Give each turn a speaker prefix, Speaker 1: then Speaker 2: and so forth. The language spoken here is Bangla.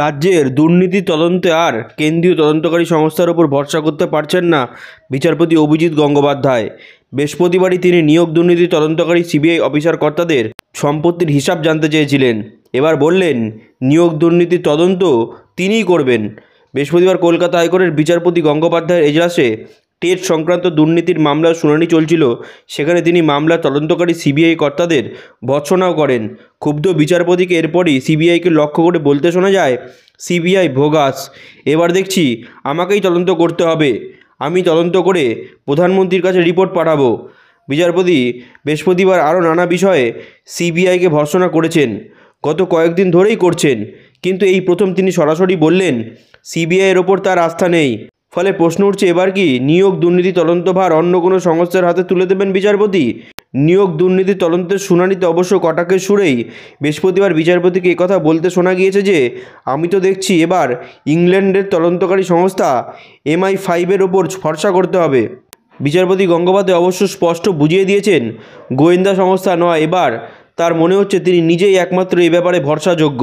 Speaker 1: রাজ্যের দুর্নীতি তদন্তে আর কেন্দ্রীয় তদন্তকারী সংস্থার ওপর ভরসা করতে পারছেন না বিচারপতি অভিজিৎ গঙ্গোপাধ্যায় বৃহস্পতিবারই তিনি নিয়োগ দুর্নীতি তদন্তকারী সিবিআই অফিসার কর্তাদের সম্পত্তির হিসাব জানতে চেয়েছিলেন এবার বললেন নিয়োগ দুর্নীতি তদন্ত তিনিই করবেন বৃহস্পতিবার কলকাতা হাইকোর্টের বিচারপতি গঙ্গোপাধ্যায়ের এজলাসে টেট সংক্রান্ত দুর্নীতির মামলার শুনানি চলছিল সেখানে তিনি মামলা তদন্তকারী সিবিআই কর্তাদের ভৎসনাও করেন ক্ষুব্ধ বিচারপতিকে এরপরই সিবিআইকে লক্ষ্য করে বলতে শোনা যায় সিবিআই ভোগাস এবার দেখছি আমাকেই তদন্ত করতে হবে আমি তদন্ত করে প্রধানমন্ত্রীর কাছে রিপোর্ট পাঠাবো বিচারপতি বৃহস্পতিবার আরও নানা বিষয়ে সিবিআইকে ভর্সনা করেছেন গত কয়েকদিন ধরেই করছেন কিন্তু এই প্রথম তিনি সরাসরি বললেন সিবিআইয়ের ওপর তার আস্থা নেই ফলে প্রশ্ন উঠছে এবার কি নিয়োগ দুর্নীতি তদন্তভার অন্য কোনো সংস্থার হাতে তুলে দেবেন বিচারপতি নিয়োগ দুর্নীতি তদন্তের শুনানিতে অবশ্য কটাকে সুরেই বৃহস্পতিবার বিচারপতিকে কথা বলতে শোনা গিয়েছে যে আমি তো দেখছি এবার ইংল্যান্ডের তদন্তকারী সংস্থা এমআই ফাইভের ওপর ভরসা করতে হবে বিচারপতি গঙ্গোপাধ্যায় অবশ্য স্পষ্ট বুঝিয়ে দিয়েছেন গোয়েন্দা সংস্থা নয় এবার তার মনে হচ্ছে তিনি নিজেই একমাত্র এ ব্যাপারে ভরসাযোগ্য